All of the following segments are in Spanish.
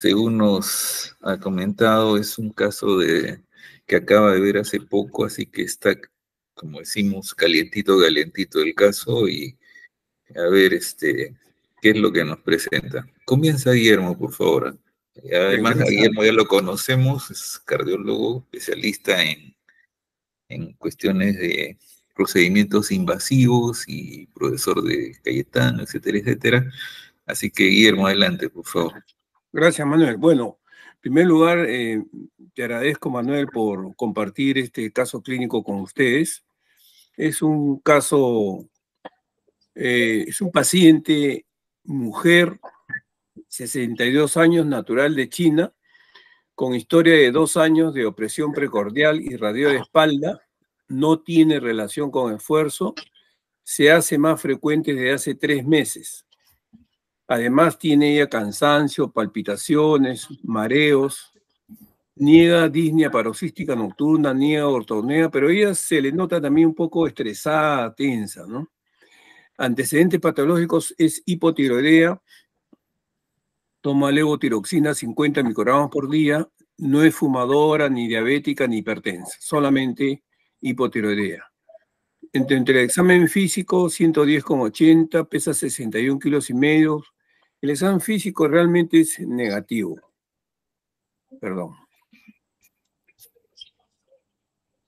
según nos ha comentado, es un caso de que acaba de ver hace poco, así que está, como decimos, calientito, calientito el caso y a ver este qué es lo que nos presenta. Comienza Guillermo, por favor. Eh, además, Guillermo ya lo conocemos, es cardiólogo, especialista en, en cuestiones de procedimientos invasivos y profesor de Cayetano, etcétera, etcétera. Así que Guillermo, adelante, por favor. Gracias, Manuel. Bueno, en primer lugar, eh, te agradezco, Manuel, por compartir este caso clínico con ustedes. Es un caso, eh, es un paciente, mujer, 62 años, natural de China, con historia de dos años de opresión precordial y radio de espalda, no tiene relación con esfuerzo, se hace más frecuente desde hace tres meses. Además tiene ella cansancio, palpitaciones, mareos, niega disnea paroxística nocturna, niega ortonea, pero ella se le nota también un poco estresada, tensa, ¿no? Antecedentes patológicos es hipotiroidea, toma levotiroxina 50 microgramos por día, no es fumadora, ni diabética, ni hipertensa, solamente hipotiroidea. Entre, entre el examen físico, 110,80, pesa 61 kilos y medio, el examen físico realmente es negativo. Perdón.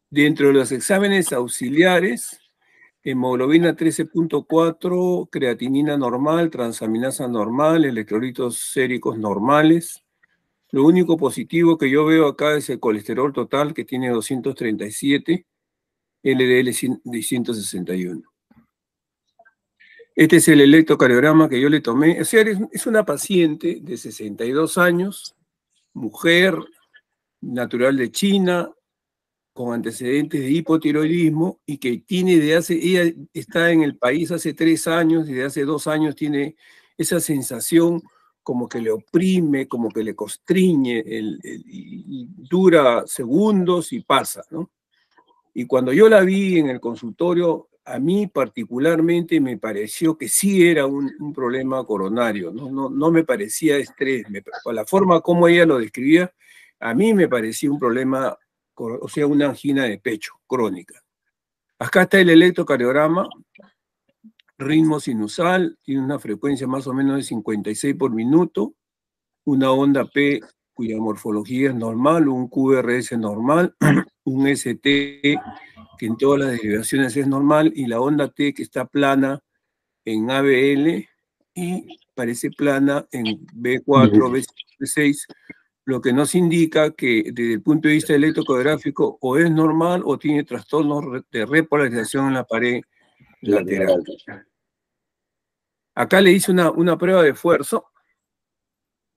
Dentro de los exámenes auxiliares, hemoglobina 13.4, creatinina normal, transaminasa normal, electrolitos séricos normales. Lo único positivo que yo veo acá es el colesterol total que tiene 237, LDL 161. Este es el electrocardiograma que yo le tomé. O es una paciente de 62 años, mujer, natural de China, con antecedentes de hipotiroidismo y que tiene de hace, ella está en el país hace tres años y de hace dos años tiene esa sensación como que le oprime, como que le constriñe, dura segundos y pasa, ¿no? Y cuando yo la vi en el consultorio, a mí particularmente me pareció que sí era un, problema coronario, ¿no? No, no me parecía estrés, la forma como ella lo describía, a mí me parecía un problema, o sea, una angina de pecho crónica. Acá está el electrocardiograma, ritmo sinusal, tiene una frecuencia más o menos de 56 por minuto, una onda P cuya morfología es normal, un QRS normal, un ST que en todas las derivaciones es normal y la onda T que está plana en ABL y parece plana en B4, B6, lo que nos indica que desde el punto de vista electrocográfico o es normal o tiene trastornos de repolarización en la pared lateral. Acá le hice una, una prueba de esfuerzo.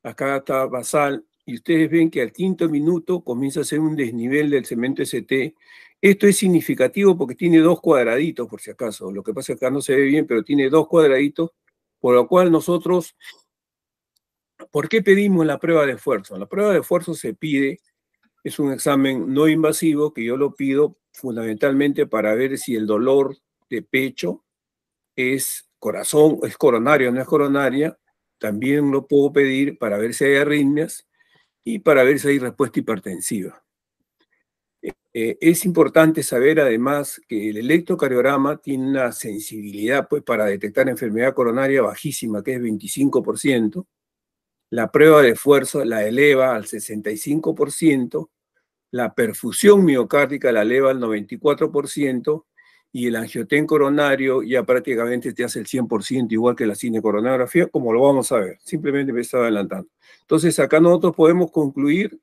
Acá está basal, y ustedes ven que al quinto minuto comienza a ser un desnivel del cemento ST. Esto es significativo porque tiene dos cuadraditos, por si acaso. Lo que pasa es que acá no se ve bien, pero tiene dos cuadraditos, por lo cual nosotros, ¿por qué pedimos la prueba de esfuerzo? La prueba de esfuerzo se pide, es un examen no invasivo que yo lo pido fundamentalmente para ver si el dolor de pecho es corazón, es coronario, no es coronaria. También lo puedo pedir para ver si hay arritmias y para ver si hay respuesta hipertensiva. Eh, eh, es importante saber además que el electrocardiograma tiene una sensibilidad pues, para detectar enfermedad coronaria bajísima, que es 25%. La prueba de esfuerzo la eleva al 65%. La perfusión miocárdica la eleva al 94% y el angioten coronario ya prácticamente te hace el 100% igual que la cinecoronografía, como lo vamos a ver. Simplemente me estaba adelantando. Entonces, acá nosotros podemos concluir,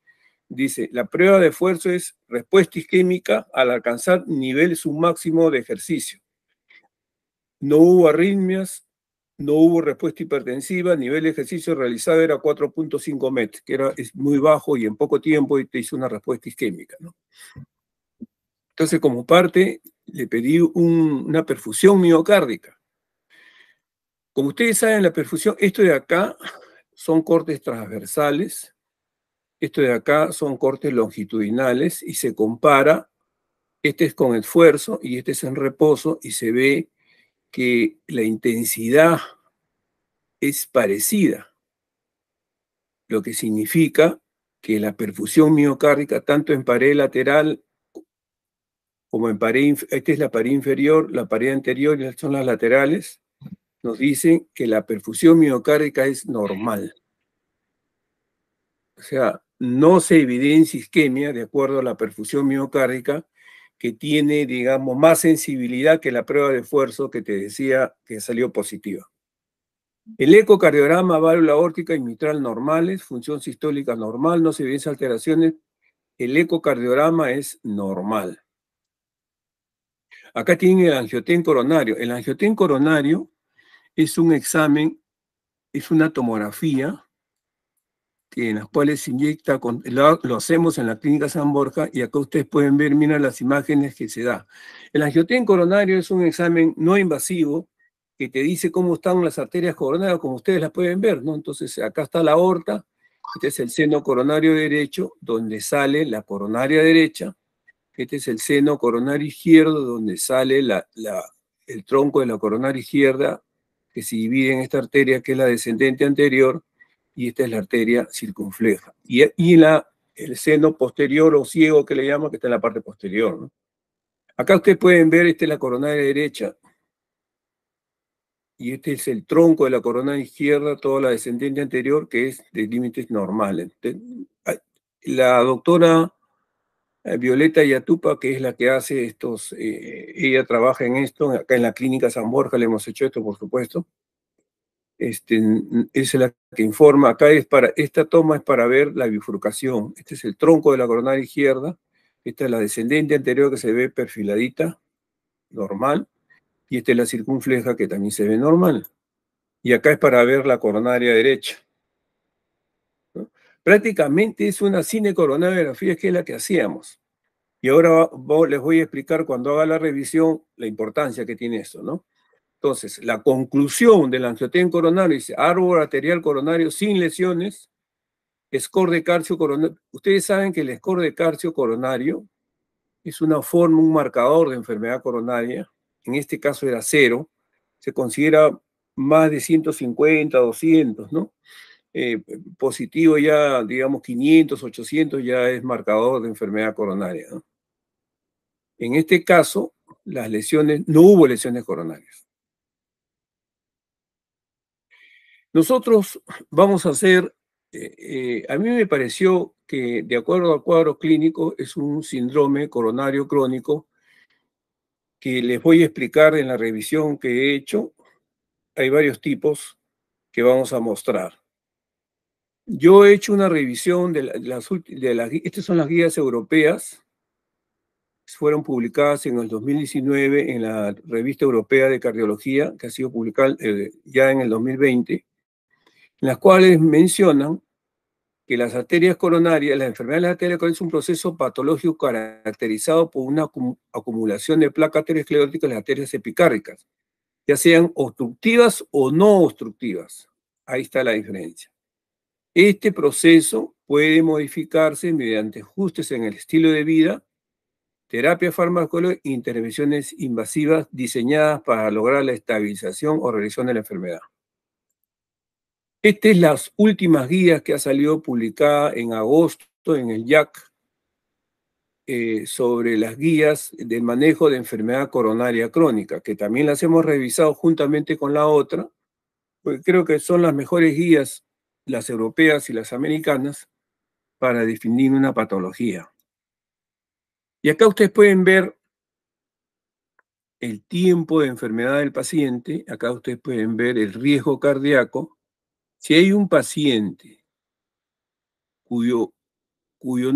dice, la prueba de esfuerzo es respuesta isquémica al alcanzar nivel máximo de ejercicio. No hubo arritmias, no hubo respuesta hipertensiva, nivel de ejercicio realizado era 4.5 MET, que era, es muy bajo y en poco tiempo te hizo una respuesta isquémica. Entonces, como parte le pedí una perfusión miocárdica. Como ustedes saben, la perfusión, esto de acá son cortes transversales, esto de acá son cortes longitudinales y se compara, este es con esfuerzo y este es en reposo y se ve que la intensidad es parecida, lo que significa que la perfusión miocárdica, tanto en pared lateral como en pared, esta es la pared inferior, la pared anterior y son las laterales, nos dicen que la perfusión miocárdica es normal. O sea, no se evidencia isquemia de acuerdo a la perfusión miocárdica que tiene, digamos, más sensibilidad que la prueba de esfuerzo que te decía que salió positiva. El ecocardiograma, válvula órtica y mitral normales, función sistólica normal, no se evidencia alteraciones. El ecocardiograma es normal. Acá tienen el angiotén coronario. El angiotén coronario es un examen, es una tomografía que en las cuales se inyecta, con, lo, hacemos en la clínica San Borja y acá ustedes pueden ver, mira las imágenes que se da. El angiotén coronario es un examen no invasivo que te dice cómo están las arterias coronarias, como ustedes las pueden ver, ¿no? Entonces acá está la aorta, este es el seno coronario derecho, donde sale la coronaria derecha, este es el seno coronario izquierdo donde sale el tronco de la coronaria izquierda que se divide en esta arteria que es la descendente anterior y esta es la arteria circunfleja. Y, la, el seno posterior o ciego que le llamo que está en la parte posterior. Acá ustedes pueden ver, esta es la coronaria derecha y este es el tronco de la coronaria izquierda, toda la descendente anterior que es de límites normales. La doctora eh, Violeta Yatupa, que es la que hace estos, eh, ella trabaja en esto, acá en la clínica San Borja le hemos hecho esto, por supuesto. Este, es la que informa, acá es para, esta toma es para ver la bifurcación. Este es el tronco de la coronaria izquierda, esta es la descendente anterior que se ve perfiladita, normal, y esta es la circunfleja que también se ve normal. Y acá es para ver la coronaria derecha. Prácticamente es una cinecoronografía que es la que hacíamos. Y ahora les voy a explicar cuando haga la revisión la importancia que tiene eso, ¿no? Entonces, la conclusión del angioten coronario dice árbol arterial coronario sin lesiones, score de calcio coronario. Ustedes saben que el score de calcio coronario es una forma, un marcador de enfermedad coronaria. En este caso era cero. Se considera más de 150, 200, ¿no? Eh, positivo ya, digamos, 500, 800 ya es marcador de enfermedad coronaria. En este caso, las lesiones, no hubo lesiones coronarias. Nosotros vamos a hacer, eh, eh, a mí me pareció que de acuerdo al cuadro clínico es un síndrome coronario crónico que les voy a explicar en la revisión que he hecho. Hay varios tipos que vamos a mostrar. Yo he hecho una revisión de, las, las, estas son las guías europeas, fueron publicadas en el 2019 en la revista europea de cardiología, que ha sido publicada eh, ya en el 2020, en las cuales mencionan que las arterias coronarias, la enfermedad de las arterias coronarias es un proceso patológico caracterizado por una acumulación de placas arterioscleróticas en las arterias epicárdicas, ya sean obstructivas o no obstructivas. Ahí está la diferencia. Este proceso puede modificarse mediante ajustes en el estilo de vida, terapia farmacológica e intervenciones invasivas diseñadas para lograr la estabilización o revisión de la enfermedad. Estas es las últimas guías que ha salido publicada en agosto en el JAC eh, sobre las guías del manejo de enfermedad coronaria crónica, que también las hemos revisado juntamente con la otra, porque creo que son las mejores guías las europeas y las americanas para definir una patología. Y acá ustedes pueden ver el tiempo de enfermedad del paciente, acá ustedes pueden ver el riesgo cardíaco. Si hay un paciente cuyo, cuyo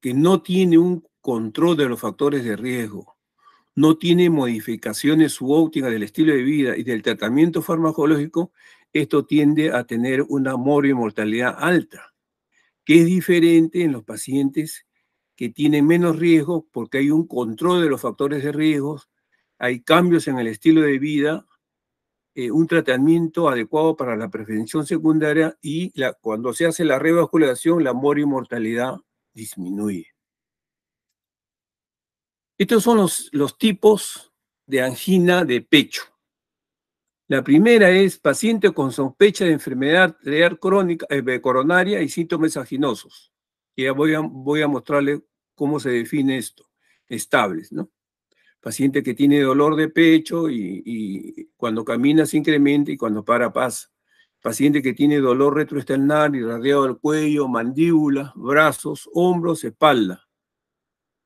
que no tiene un control de los factores de riesgo, no tiene modificaciones subópticas del estilo de vida y del tratamiento farmacológico, esto tiende a tener una y mortalidad alta, que es diferente en los pacientes que tienen menos riesgo porque hay un control de los factores de riesgo, hay cambios en el estilo de vida, eh, un tratamiento adecuado para la prevención secundaria y cuando se hace la revascularización, la y disminuye. Estos son los tipos de angina de pecho. La primera es paciente con sospecha de enfermedad arterial crónica, eh, coronaria y síntomas aginosos. Y ya voy a, voy mostrarle cómo se define esto. Estables, ¿no? Paciente que tiene dolor de pecho y, cuando camina se incrementa y cuando para pasa. Paciente que tiene dolor retroesternal y radiado del cuello, mandíbula, brazos, hombros, espalda.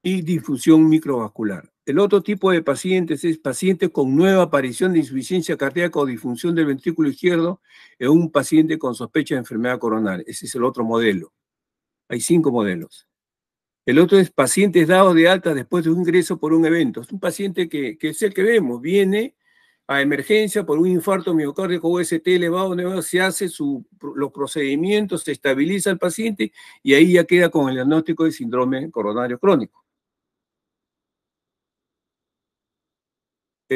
Y difusión microvascular. El otro tipo de pacientes es pacientes con nueva aparición de insuficiencia cardíaca o disfunción del ventrículo izquierdo en un paciente con sospecha de enfermedad coronaria. Ese es el otro modelo. Hay cinco modelos. El otro es pacientes dados de alta después de un ingreso por un evento. Es un paciente que, es el que vemos, viene a emergencia por un infarto miocárdico UST elevado, se hace los procedimientos, se estabiliza el paciente y ahí ya queda con el diagnóstico de síndrome coronario crónico.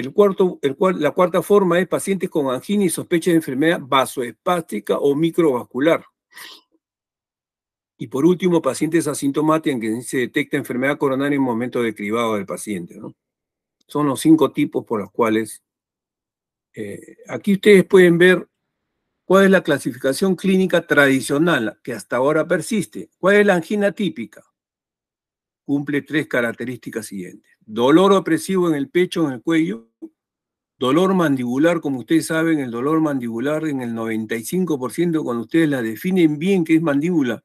la cuarta forma es pacientes con angina y sospecha de enfermedad vasoespástica o microvascular. Y por último, pacientes asintomáticos en que se detecta enfermedad coronaria en momento de cribado del paciente. Son los cinco tipos por los cuales... Eh, aquí ustedes pueden ver cuál es la clasificación clínica tradicional que hasta ahora persiste. ¿Cuál es la angina típica? Cumple tres características siguientes dolor opresivo en el pecho, en el cuello, dolor mandibular, como ustedes saben, el dolor mandibular en el 95%, cuando ustedes la definen bien que es mandíbula,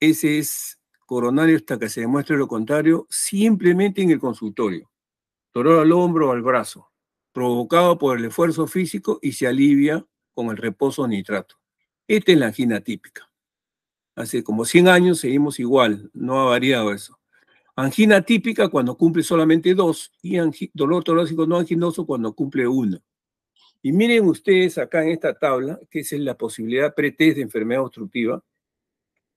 ese es coronario hasta que se demuestre lo contrario, simplemente en el consultorio. Dolor al hombro o al brazo, provocado por el esfuerzo físico y se alivia con el reposo nitrato. Esta es la angina típica. Hace como 100 años seguimos igual, no ha variado eso. Angina típica cuando cumple solamente dos y dolor torácico no anginoso cuando cumple uno. Y miren ustedes acá en esta tabla, que es la posibilidad pretest de enfermedad obstructiva.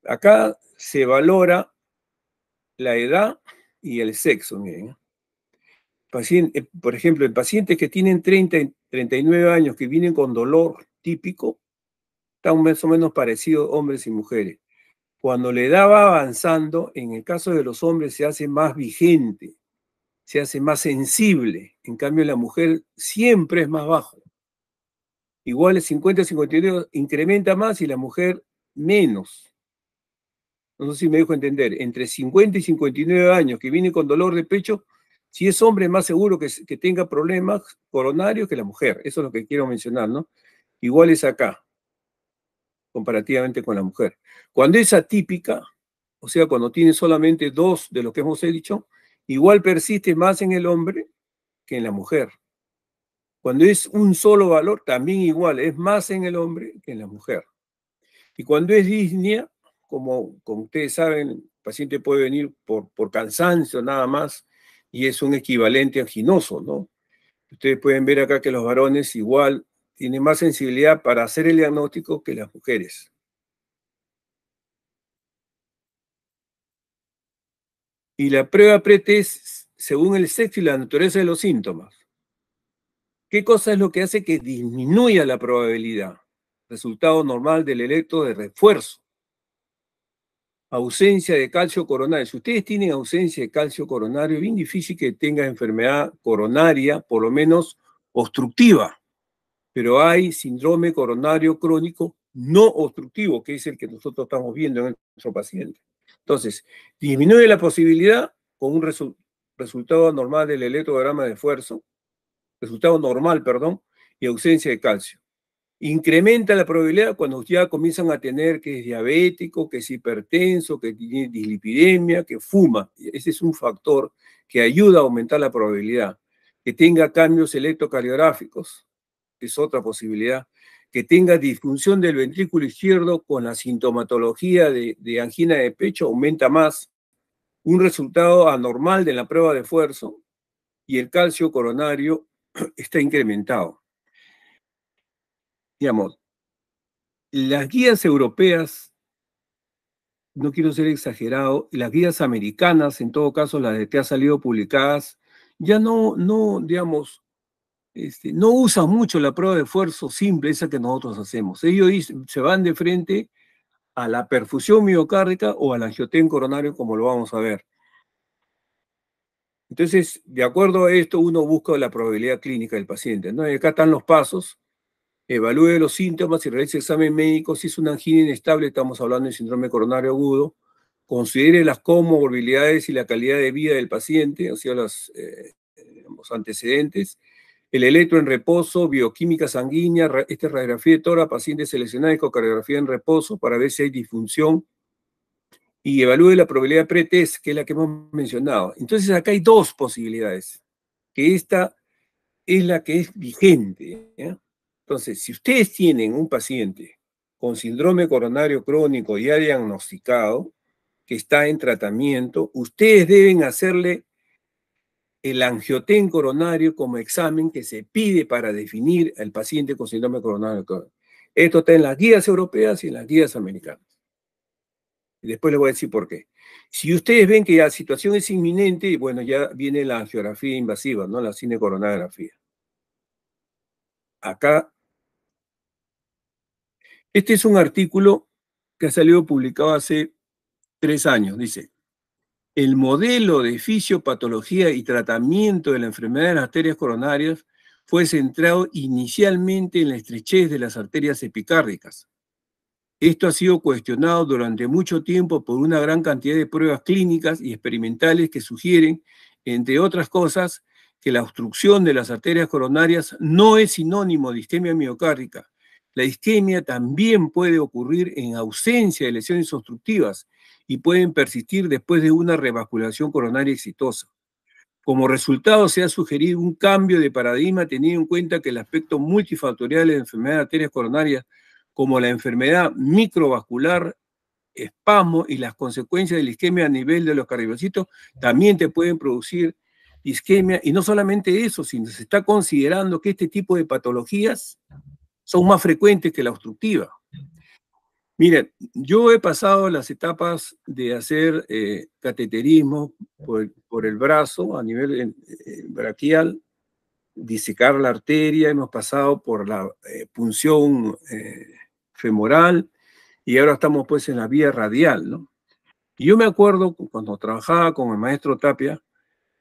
Acá se valora la edad y el sexo, ¿eh? Eh, por ejemplo, en pacientes que tienen 30 y 39 años que vienen con dolor típico, están más o menos parecidos hombres y mujeres cuando la edad va avanzando, en el caso de los hombres se hace más vigente, se hace más sensible. En cambio, la mujer siempre es más bajo. Igual es 50 59 incrementa más y la mujer menos. No sé si me dejo entender. Entre 50 y 59 años que viene con dolor de pecho, si es hombre, es más seguro que, que tenga problemas coronarios que la mujer. Eso es lo que quiero mencionar, ¿no? Igual es acá comparativamente con la mujer. Cuando es atípica, o sea, cuando tiene solamente dos de lo que hemos dicho, igual persiste más en el hombre que en la mujer. Cuando es un solo valor, también igual, es más en el hombre que en la mujer. Y cuando es disnea, como, ustedes saben, el paciente puede venir por, por cansancio nada más, y es un equivalente anginoso, ¿no? Ustedes pueden ver acá que los varones igual tiene más sensibilidad para hacer el diagnóstico que las mujeres. Y la prueba pretes, según el sexo y la naturaleza de los síntomas. ¿Qué cosa es lo que hace que disminuya la probabilidad? Resultado normal del electro de refuerzo. Ausencia de calcio coronario. Si ustedes tienen ausencia de calcio coronario, es bien difícil que tengan enfermedad coronaria, por lo menos obstructiva pero hay síndrome coronario crónico no obstructivo, que es el que nosotros estamos viendo en nuestro paciente. Entonces, disminuye la posibilidad con un resultado normal del electrograma de esfuerzo, resultado normal, perdón, y ausencia de calcio. Incrementa la probabilidad cuando ya comienzan a tener que es diabético, que es hipertenso, que tiene dislipidemia, que fuma. Ese es un factor que ayuda a aumentar la probabilidad. Que tenga cambios electrocardiográficos, es otra posibilidad, que tenga disfunción del ventrículo izquierdo con la sintomatología de, angina de pecho aumenta más, un resultado anormal de la prueba de esfuerzo y el calcio coronario está incrementado. Digamos, las guías europeas, no quiero ser exagerado, las guías americanas, en todo caso las que han salido publicadas, ya no, no, digamos, este, no usan mucho la prueba de esfuerzo simple, esa que nosotros hacemos. Ellos se van de frente a la perfusión miocárdica o al angiotén coronario, como lo vamos a ver. Entonces, de acuerdo a esto, uno busca la probabilidad clínica del paciente. ¿no? acá están los pasos. Evalúe los síntomas y realice examen médico. Si es una angina inestable, estamos hablando de síndrome coronario agudo. Considere las comorbilidades y la calidad de vida del paciente, o sea, los eh, antecedentes el electro en reposo, bioquímica sanguínea, esta radiografía de tora, paciente seleccionada, ecocardiografía en reposo para ver si hay disfunción y evalúe la probabilidad pretest, que es la que hemos mencionado. Entonces acá hay dos posibilidades, que esta es la que es vigente. ¿eh? Entonces, si ustedes tienen un paciente con síndrome coronario crónico ya diagnosticado, que está en tratamiento, ustedes deben hacerle el angioten coronario como examen que se pide para definir al paciente con síndrome coronario. Esto está en las guías europeas y en las guías americanas. Y después les voy a decir por qué. Si ustedes ven que la situación es inminente, bueno, ya viene la angiografía invasiva, ¿no? La cinecoronografía. Acá. Este es un artículo que ha salido publicado hace tres años, dice el modelo de fisiopatología y tratamiento de la enfermedad de las arterias coronarias fue centrado inicialmente en la estrechez de las arterias epicárdicas. Esto ha sido cuestionado durante mucho tiempo por una gran cantidad de pruebas clínicas y experimentales que sugieren, entre otras cosas, que la obstrucción de las arterias coronarias no es sinónimo de isquemia miocárdica. La isquemia también puede ocurrir en ausencia de lesiones obstructivas y pueden persistir después de una revasculación coronaria exitosa. Como resultado, se ha sugerido un cambio de paradigma teniendo en cuenta que el aspecto multifactorial de enfermedades arterias coronarias, como la enfermedad microvascular, espasmo y las consecuencias de la isquemia a nivel de los cardiocitos, también te pueden producir isquemia. Y no solamente eso, sino se está considerando que este tipo de patologías son más frecuentes que la obstructiva. Mire, yo he pasado las etapas de hacer eh, cateterismo por el, brazo a nivel eh, eh, braquial, disecar la arteria, hemos pasado por la punción femoral y ahora estamos pues en la vía radial, ¿no? Y yo me acuerdo cuando trabajaba con el maestro Tapia,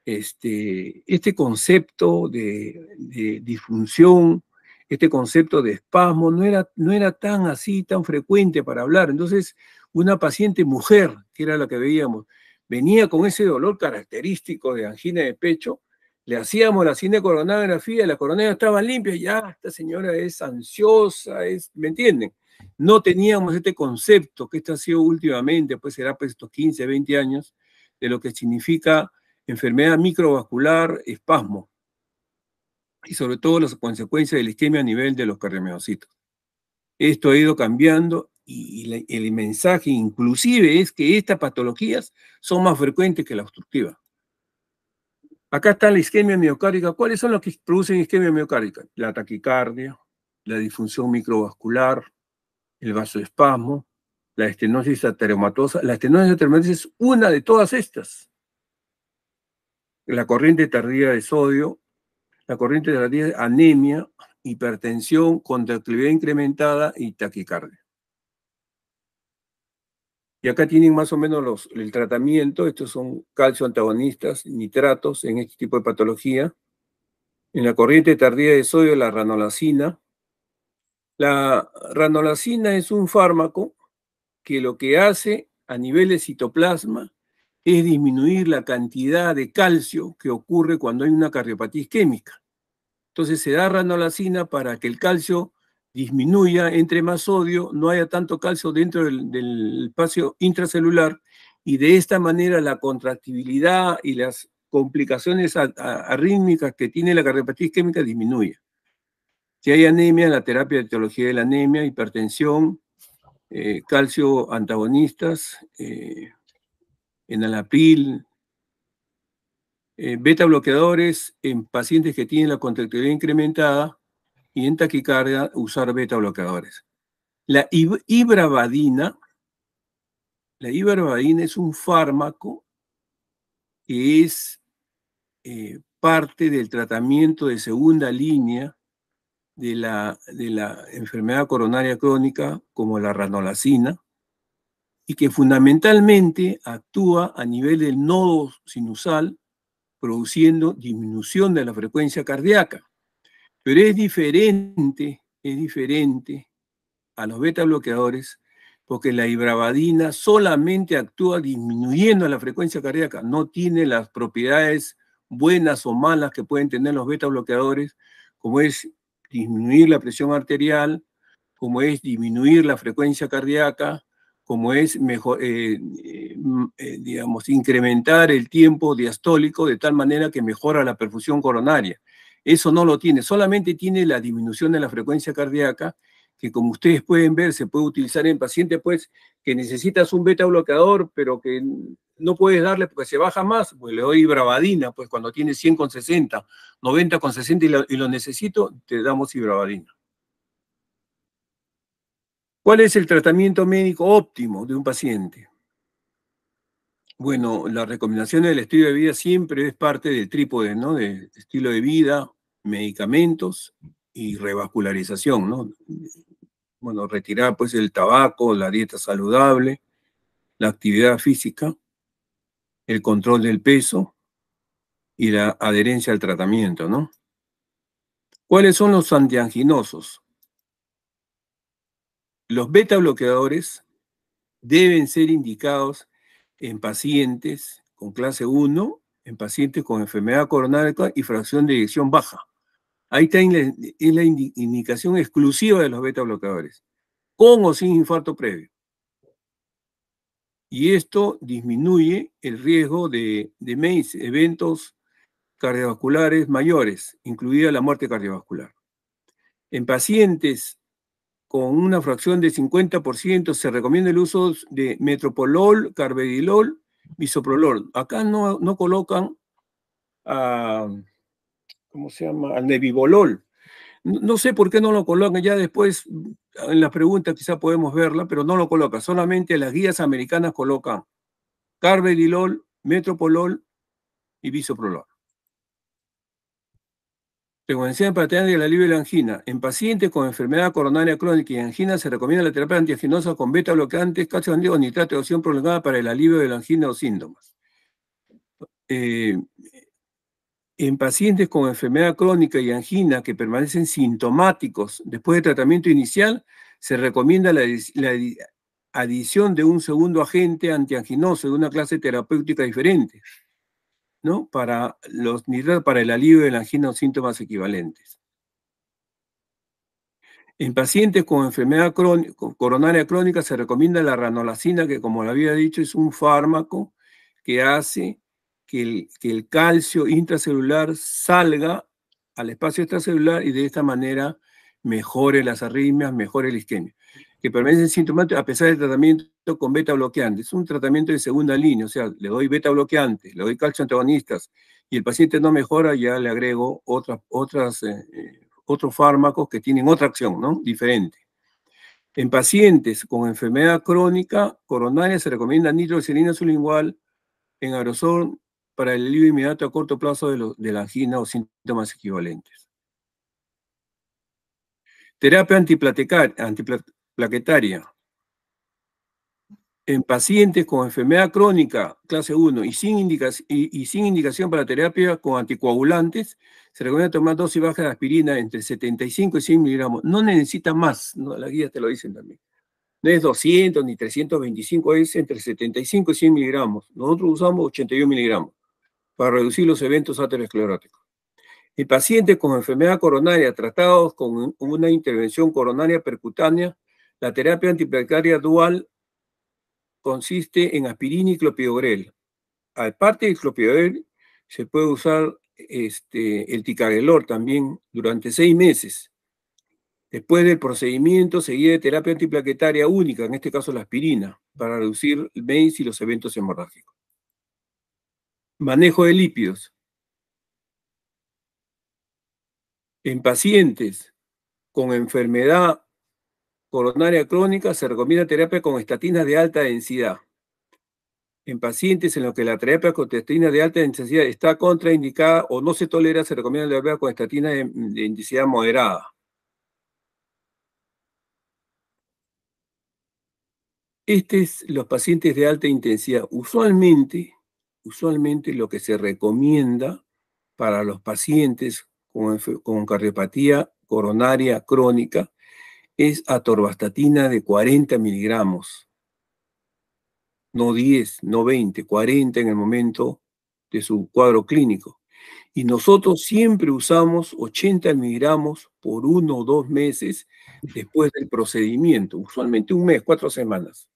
este, este concepto de disfunción este concepto de espasmo no era, no era tan así, tan frecuente para hablar. Entonces, una paciente mujer, que era la que veíamos, venía con ese dolor característico de angina de pecho, le hacíamos la coronografía, la coronaria estaba limpia, ya, esta señora es ansiosa, es, ¿me entienden? No teníamos este concepto que está ha sido últimamente, pues será pues estos 15, 20 años, de lo que significa enfermedad microvascular espasmo y sobre todo las consecuencias de la isquemia a nivel de los cardiomiocitos Esto ha ido cambiando y el mensaje inclusive es que estas patologías son más frecuentes que la obstructiva. Acá está la isquemia miocárdica. ¿Cuáles son los que producen isquemia miocárdica? La taquicardia, la disfunción microvascular, el vasoespasmo, la estenosis ateromatosa. La estenosis ateromatosa es una de todas estas. La corriente tardía de sodio la corriente de la anemia, hipertensión, contractilidad incrementada y taquicardia. Y acá tienen más o menos los, el tratamiento. Estos son calcio antagonistas, nitratos en este tipo de patología. En la corriente tardía de sodio, la ranolacina. La ranolacina es un fármaco que lo que hace a nivel de citoplasma es disminuir la cantidad de calcio que ocurre cuando hay una cardiopatía isquémica. Entonces se da ranolacina para que el calcio disminuya, entre más sodio, no haya tanto calcio dentro del, espacio intracelular y de esta manera la contractibilidad y las complicaciones arrítmicas que tiene la cardiopatía isquémica disminuye. Si hay anemia, la terapia de teología de la anemia, hipertensión, eh, calcio antagonistas, eh, en eh, beta bloqueadores en pacientes que tienen la contractilidad incrementada y en taquicardia usar beta bloqueadores. La ibravadina, la ibravadina es un fármaco que es eh, parte del tratamiento de segunda línea de la, de la enfermedad coronaria crónica como la ranolacina y que fundamentalmente actúa a nivel del nodo sinusal, produciendo disminución de la frecuencia cardíaca. Pero es diferente, es diferente a los beta bloqueadores porque la ibravadina solamente actúa disminuyendo la frecuencia cardíaca, no tiene las propiedades buenas o malas que pueden tener los beta bloqueadores, como es disminuir la presión arterial, como es disminuir la frecuencia cardíaca, como es mejor, eh, eh, mm, eh, digamos, incrementar el tiempo diastólico de tal manera que mejora la perfusión coronaria. Eso no lo tiene, solamente tiene la disminución de la frecuencia cardíaca, que como ustedes pueden ver, se puede utilizar en pacientes pues, que necesitas un beta bloqueador, pero que no puedes darle porque se baja más, pues le doy bravadina, pues cuando tiene 100 con 60, 90 con 60 y lo, y lo necesito, te damos ibravadina. ¿Cuál es el tratamiento médico óptimo de un paciente? Bueno, las recomendaciones del estilo de vida siempre es parte del trípode, ¿no? De estilo de vida, medicamentos y revascularización, ¿no? Bueno, retirar pues el tabaco, la dieta saludable, la actividad física, el control del peso y la adherencia al tratamiento, ¿no? ¿Cuáles son los antianginosos? Los beta bloqueadores deben ser indicados en pacientes con clase 1, en pacientes con enfermedad coronaria y fracción de dirección baja. Ahí está es la indicación exclusiva de los beta bloqueadores, con o sin infarto previo. Y esto disminuye el riesgo de, de eventos cardiovasculares mayores, incluida la muerte cardiovascular. En pacientes con una fracción de 50% se recomienda el uso de metropolol, carvedilol, bisoprolol. Acá no, no colocan a, ah, ¿cómo se llama? Al nebivolol. No, sé por qué no lo colocan, ya después en las preguntas quizás podemos verla, pero no lo colocan. Solamente las guías americanas colocan carvedilol, metropolol y bisoprolol. Recomendación para y el alivio de la angina. En pacientes con enfermedad coronaria crónica y angina se recomienda la terapia antianginosa con beta bloqueantes, calcio o nitrato de opción prolongada para el alivio de la angina o síntomas. Eh, en pacientes con enfermedad crónica y angina que permanecen sintomáticos después de tratamiento inicial, se recomienda la adición de un segundo agente antianginoso de una clase terapéutica diferente. Para los para el alivio de la angina o síntomas equivalentes. En pacientes con enfermedad coronaria crónica se recomienda la ranolacina, que como lo había dicho es un fármaco que hace que el, que el calcio intracelular salga al espacio extracelular y de esta manera mejore las arritmias, mejore la isquemia que permanecen sintomáticos a pesar del tratamiento con beta bloqueante. Es un tratamiento de segunda línea, o sea, le doy beta bloqueante, le doy calcio antagonistas y el paciente no mejora, ya le agrego otras, otras, eh, eh, otros fármacos que tienen otra acción, ¿no? Diferente. En pacientes con enfermedad crónica coronaria se recomienda nitroglicerina sublingual en aerosol para el alivio inmediato a corto plazo de, la angina o síntomas equivalentes. Terapia antiplatecar plaquetaria. En pacientes con enfermedad crónica, clase 1, y sin, indicación, para terapia con anticoagulantes, se recomienda tomar dosis bajas de aspirina entre 75 y 100 miligramos. No necesita más, las guías te lo dicen también. No es 200 ni 325, es entre 75 y 100 miligramos. Nosotros usamos 81 miligramos para reducir los eventos ateroscleróticos. En pacientes con enfermedad coronaria tratados con una intervención coronaria percutánea la terapia antiplaquetaria dual consiste en aspirina y clopidogrel. Aparte del clopidogrel, se puede usar este, el ticagrelor también durante seis meses. Después del procedimiento, seguida de terapia antiplaquetaria única, en este caso la aspirina, para reducir el MEIS y los eventos hemorrágicos. Manejo de lípidos. En pacientes con enfermedad coronaria crónica se recomienda terapia con estatinas de alta densidad. En pacientes en los que la terapia con estatinas de alta densidad está contraindicada o no se tolera, se recomienda la terapia con estatinas de, intensidad moderada. Estos es los pacientes de alta intensidad. Usualmente, usualmente lo que se recomienda para los pacientes con, con cardiopatía coronaria crónica es atorvastatina de 40 miligramos, no 10, no 20, 40 en el momento de su cuadro clínico. Y nosotros siempre usamos 80 miligramos por uno o dos meses después del procedimiento, usualmente un mes, cuatro semanas.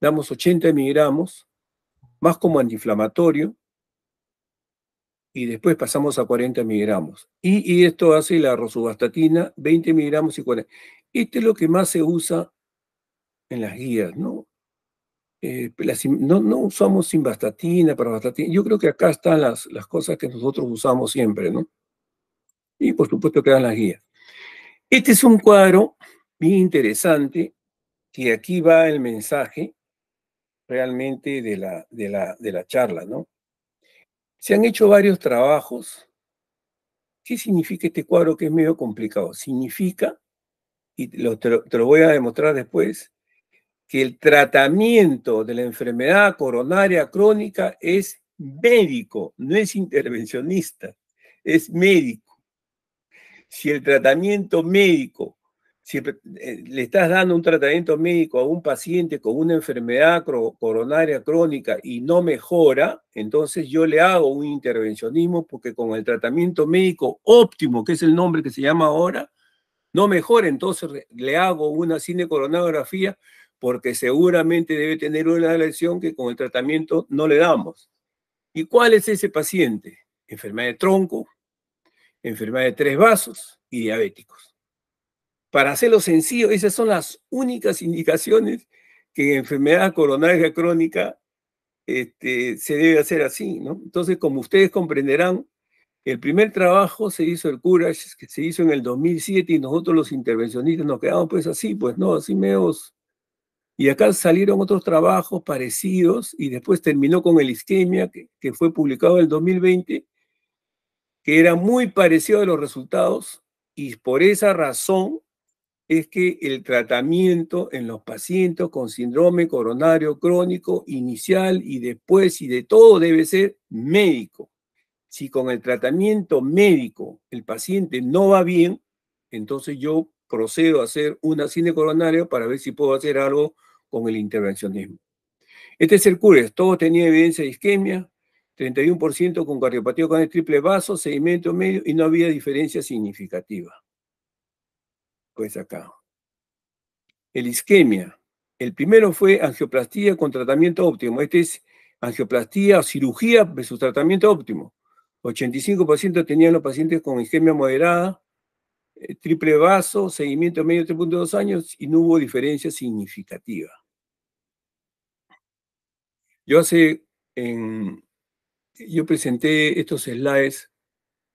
Damos 80 miligramos, más como antiinflamatorio, y después pasamos a 40 miligramos. Y, esto hace la rosuvastatina, 20 miligramos y 40. Este es lo que más se usa en las guías, ¿no? Eh, no, no, usamos simvastatina, pravastatina. Yo creo que acá están las, cosas que nosotros usamos siempre, ¿no? Y por supuesto quedan las guías. Este es un cuadro bien interesante, que aquí va el mensaje realmente de la, de la charla, ¿no? Se han hecho varios trabajos. ¿Qué significa este cuadro que es medio complicado? Significa y te lo voy a demostrar después, que el tratamiento de la enfermedad coronaria crónica es médico, no es intervencionista, es médico. Si el tratamiento médico, si eh, le estás dando un tratamiento médico a un paciente con una enfermedad coronaria crónica y no mejora, entonces yo le hago un intervencionismo porque con el tratamiento médico óptimo, que es el nombre que se llama ahora, no, mejor entonces le hago una cinecoronografía porque seguramente debe tener una lesión que con el tratamiento no le damos. ¿Y cuál es ese paciente? Enfermedad de tronco, enfermedad de tres vasos y diabéticos. Para hacerlo sencillo, esas son las únicas indicaciones que en enfermedad coronaria crónica este, se debe hacer así, ¿no? Entonces, como ustedes comprenderán, el primer trabajo se hizo el Courage, que se hizo en el 2007 y nosotros los intervencionistas nos quedamos pues así, pues no, así meos. Y acá salieron otros trabajos parecidos y después terminó con el isquemia, que, que fue publicado en el 2020, que era muy parecido a los resultados y por esa razón es que el tratamiento en los pacientes con síndrome coronario crónico inicial y después y de todo debe ser médico. Si con el tratamiento médico el paciente no va bien, entonces yo procedo a hacer una cine coronaria para ver si puedo hacer algo con el intervencionismo. Este es el CURES, todos tenían evidencia de isquemia, 31% con cardiopatía con el triple vaso, sedimento medio y no había diferencia significativa. Pues acá. El isquemia. El primero fue angioplastía con tratamiento óptimo. Este es angioplastía, o cirugía versus tratamiento óptimo. 85% tenían los pacientes con isquemia moderada, eh, triple vaso, seguimiento medio de 3.2 años y no hubo diferencia significativa. Yo hace, yo presenté estos slides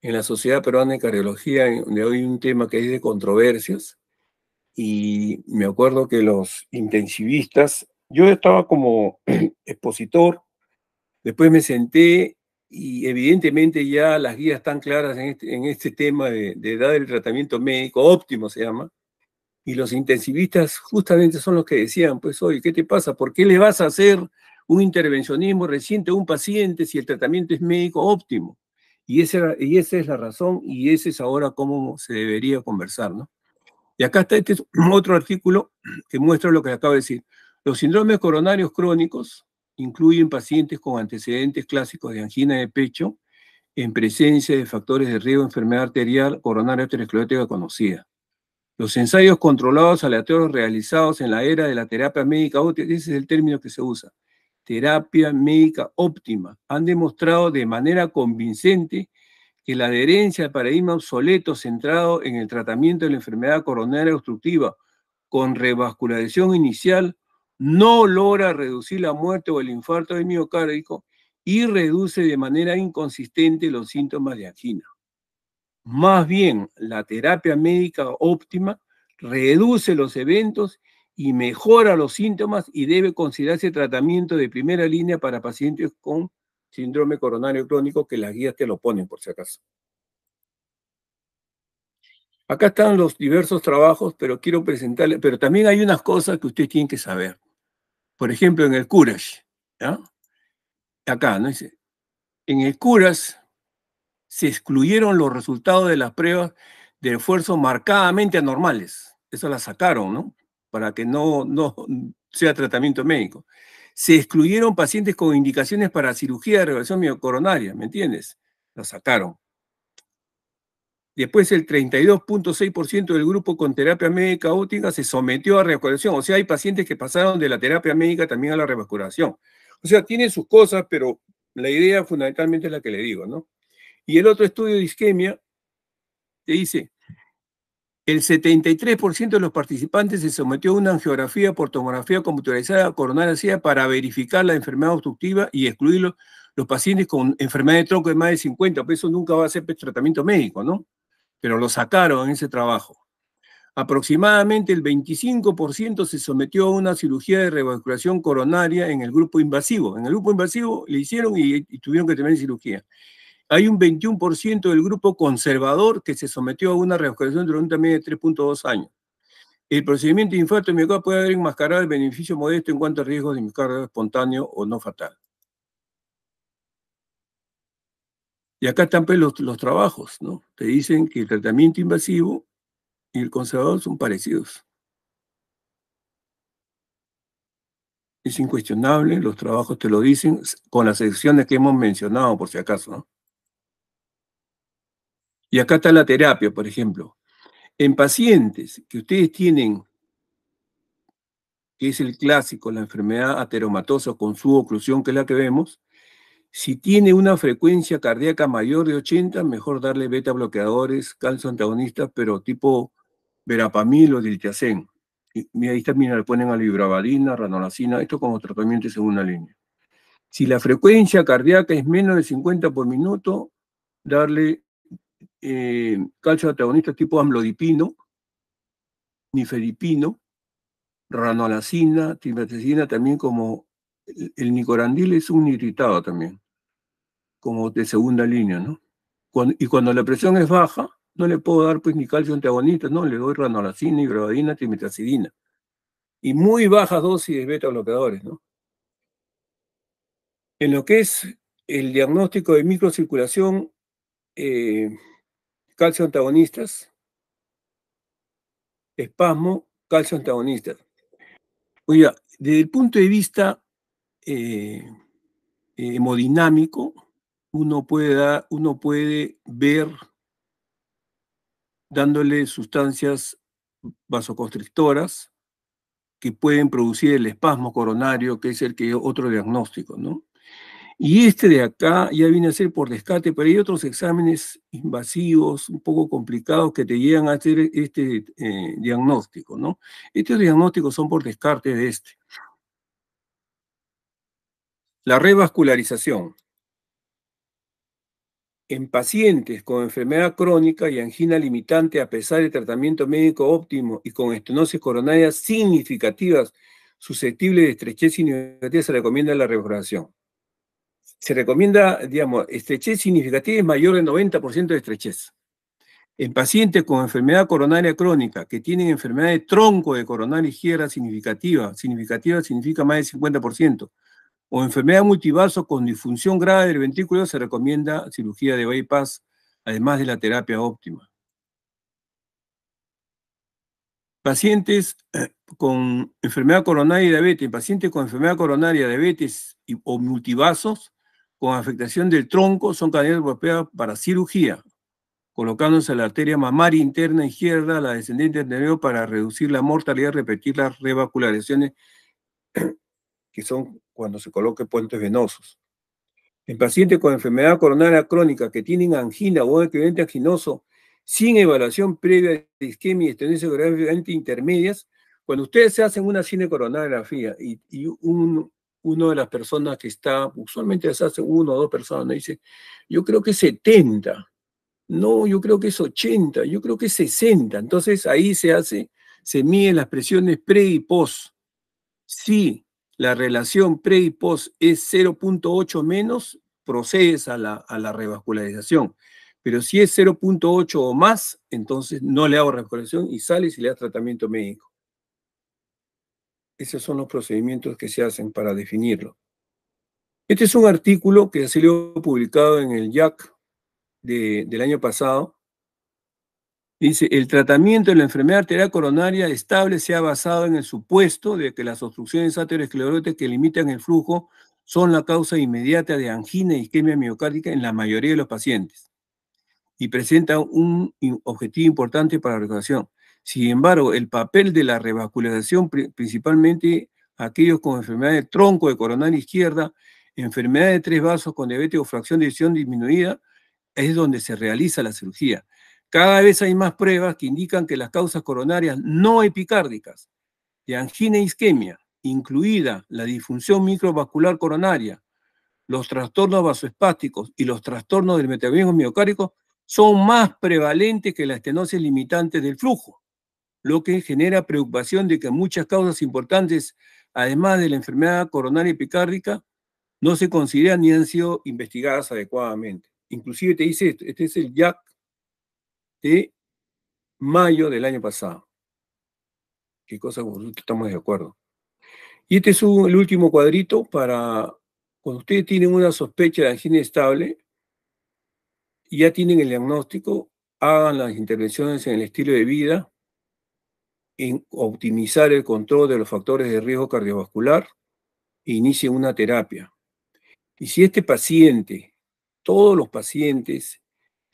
en la Sociedad Peruana de Cardiología, donde hoy un tema que es de controversias, y me acuerdo que los intensivistas, yo estaba como expositor, después me senté y evidentemente ya las guías están claras en este, en este tema de, de, edad del tratamiento médico, óptimo se llama, y los intensivistas justamente son los que decían, pues oye, ¿qué te pasa? ¿Por qué le vas a hacer un intervencionismo reciente a un paciente si el tratamiento es médico óptimo? Y esa, y esa es la razón y ese es ahora cómo se debería conversar, ¿no? Y acá está este otro artículo que muestra lo que acabo de decir. Los síndromes coronarios crónicos incluyen pacientes con antecedentes clásicos de angina de pecho en presencia de factores de riesgo de enfermedad arterial coronaria aterosclerótica conocida. Los ensayos controlados aleatorios realizados en la era de la terapia médica óptima, ese es el término que se usa, terapia médica óptima, han demostrado de manera convincente que la adherencia al paradigma obsoleto centrado en el tratamiento de la enfermedad coronaria obstructiva con revascularización inicial no logra reducir la muerte o el infarto de miocárdico y reduce de manera inconsistente los síntomas de angina. Más bien, la terapia médica óptima reduce los eventos y mejora los síntomas y debe considerarse tratamiento de primera línea para pacientes con síndrome coronario crónico, que las guías te lo ponen por si acaso. Acá están los diversos trabajos, pero quiero presentarles, pero también hay unas cosas que ustedes tienen que saber por ejemplo, en el CURAS, acá, ¿no? Dice, en el CURAS se excluyeron los resultados de las pruebas de esfuerzo marcadamente anormales. Eso la sacaron, ¿no? Para que no, no sea tratamiento médico. Se excluyeron pacientes con indicaciones para cirugía de revelación miocoronaria, ¿me entiendes? La sacaron. Después el 32.6% del grupo con terapia médica óptica se sometió a revascularización. O sea, hay pacientes que pasaron de la terapia médica también a la revascularización. O sea, tienen sus cosas, pero la idea fundamentalmente es la que le digo, ¿no? Y el otro estudio de isquemia te dice, el 73% de los participantes se sometió a una angiografía por tomografía computarizada coronaria para verificar la enfermedad obstructiva y excluir los, pacientes con enfermedad de tronco de más de 50, pues eso nunca va a ser tratamiento médico, ¿no? pero lo sacaron en ese trabajo. Aproximadamente el 25% se sometió a una cirugía de revasculación coronaria en el grupo invasivo. En el grupo invasivo le hicieron y, tuvieron que tener cirugía. Hay un 21% del grupo conservador que se sometió a una revascularización durante también de 3.2 años. El procedimiento de infarto miocardio puede haber enmascarado el beneficio modesto en cuanto a riesgos de miocardio espontáneo o no fatal. Y acá están pues, los, los trabajos, ¿no? Te dicen que el tratamiento invasivo y el conservador son parecidos. Es incuestionable, los trabajos te lo dicen, con las secciones que hemos mencionado, por si acaso. ¿no? Y acá está la terapia, por ejemplo. En pacientes que ustedes tienen, que es el clásico, la enfermedad ateromatosa con su oclusión, que es la que vemos, si tiene una frecuencia cardíaca mayor de 80, mejor darle beta bloqueadores, calcio antagonistas, pero tipo verapamil o diltiazem. ahí también le ponen libravadina, ranolacina, esto como tratamiento de segunda línea. Si la frecuencia cardíaca es menos de 50 por minuto, darle eh, calcio antagonista tipo amlodipino, nifedipino, ranolacina, timatecina, también como el, el nicorandil es un irritado también como de segunda línea, ¿no? y cuando la presión es baja, no le puedo dar pues ni calcio antagonista, no, le doy ranolacina, ibravadina, trimetacidina. Y muy bajas dosis de beta bloqueadores, ¿no? En lo que es el diagnóstico de microcirculación, eh, calcio antagonistas, espasmo, calcio antagonista Oiga, desde el punto de vista eh, hemodinámico, uno, uno puede ver dándole sustancias vasoconstrictoras que pueden producir el espasmo coronario, que es el que otro diagnóstico, ¿no? Y este de acá ya viene a ser por descarte, pero hay otros exámenes invasivos, un poco complicados, que te llegan a hacer este eh, diagnóstico, ¿no? Estos diagnósticos son por descarte de este. La revascularización. En pacientes con enfermedad crónica y angina limitante, a pesar de tratamiento médico óptimo y con estenosis coronarias significativas susceptibles de estrechez significativa, se recomienda la revascularización. Se recomienda, digamos, estrechez significativa es mayor del 90% de estrechez. En pacientes con enfermedad coronaria crónica que tienen enfermedad de tronco de coronaria izquierda significativa, significativa significa más del 50%, o enfermedad multivaso con disfunción grave del ventrículo, se recomienda cirugía de bypass, además de la terapia óptima. Pacientes eh, con enfermedad coronaria y diabetes, pacientes con enfermedad coronaria, diabetes o multivasos con afectación del tronco son candidatos para cirugía, colocándose la arteria mamaria interna izquierda, la del nervio para reducir la mortalidad, repetir las revascularizaciones que son cuando se coloque puentes venosos. En pacientes con enfermedad coronaria crónica que tienen angina o un equivalente anginoso sin evaluación previa de isquemia y estenosis gravemente intermedias, cuando ustedes se hacen una cinecoronografía y, y uno de las personas que está, usualmente se hace uno o dos personas, dice, yo creo que es 70, no, yo creo que es 80, yo creo que es 60. Entonces ahí se hace, se miden las presiones pre y post. Sí, la relación pre y post es 0.8 menos, procedes a la, a la revascularización. Pero si es 0.8 o más, entonces no le hago revascularización y sales y le das tratamiento médico. Esos son los procedimientos que se hacen para definirlo. Este es un artículo que ha sido publicado en el JAC del año pasado Dice, el tratamiento de la enfermedad arterial coronaria estable se ha basado en el supuesto de que las obstrucciones ateroscleróticas que limitan el flujo son la causa inmediata de angina y isquemia miocárdica en la mayoría de los pacientes y presenta un objetivo importante para la recuperación. Sin embargo, el papel de la revascularización, principalmente aquellos con enfermedad de tronco de coronaria izquierda, enfermedad de tres vasos con diabetes o fracción de visión disminuida, es donde se realiza la cirugía cada vez hay más pruebas que indican que las causas coronarias no epicárdicas de angina e isquemia, incluida la disfunción microvascular coronaria, los trastornos vasoespásticos y los trastornos del metabolismo miocárdico, son más prevalentes que la estenosis limitante del flujo, lo que genera preocupación de que muchas causas importantes, además de la enfermedad coronaria epicárdica, no se consideran ni han sido investigadas adecuadamente. Inclusive te dice, este es el Jack de mayo del año pasado. Qué cosa estamos de acuerdo. Y este es el último cuadrito para cuando ustedes tienen una sospecha de angina estable y ya tienen el diagnóstico, hagan las intervenciones en el estilo de vida, en optimizar el control de los factores de riesgo cardiovascular e inicien una terapia. Y si este paciente, todos los pacientes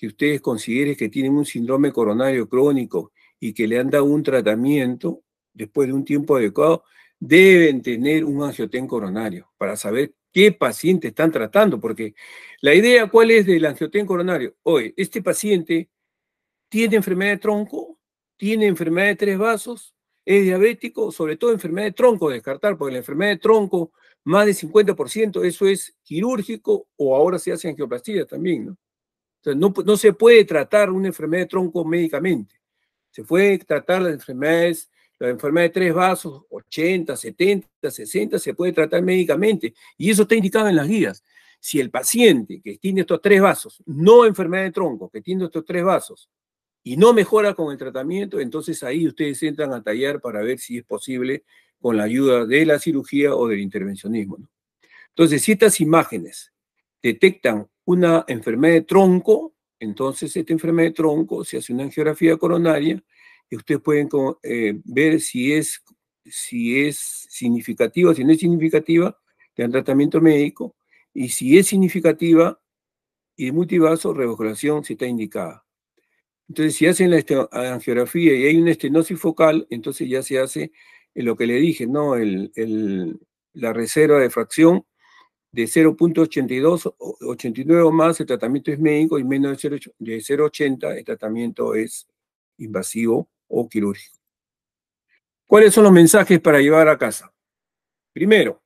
que ustedes consideren que tienen un síndrome coronario crónico y que le han dado un tratamiento después de un tiempo adecuado, deben tener un angiotén coronario para saber qué paciente están tratando, porque la idea cuál es del angiotén coronario. hoy este paciente tiene enfermedad de tronco, tiene enfermedad de tres vasos, es diabético, sobre todo enfermedad de tronco, descartar, porque la enfermedad de tronco, más del 50%, eso es quirúrgico o ahora se hace angioplastia también, ¿no? no, se puede tratar una enfermedad de tronco médicamente. Se puede tratar las enfermedades, la enfermedad de tres vasos, 80, 70, 60, se puede tratar médicamente. Y eso está indicado en las guías. Si el paciente que tiene estos tres vasos, no enfermedad de tronco, que tiene estos tres vasos, y no mejora con el tratamiento, entonces ahí ustedes entran a tallar para ver si es posible con la ayuda de la cirugía o del intervencionismo. Entonces, si estas imágenes detectan una enfermedad de tronco, entonces esta enfermedad de tronco se hace una angiografía coronaria y ustedes pueden eh, ver si es, si es significativa, si no es significativa, te dan tratamiento médico, y si es significativa y de multivaso, revascularización si está indicada. Entonces, si hacen la este, angiografía y hay una estenosis focal, entonces ya se hace lo que le dije, ¿no? El, el, la reserva de fracción de 0.82, 89 más, el tratamiento es médico y menos de 0.80, el tratamiento es invasivo o quirúrgico. ¿Cuáles son los mensajes para llevar a casa? Primero,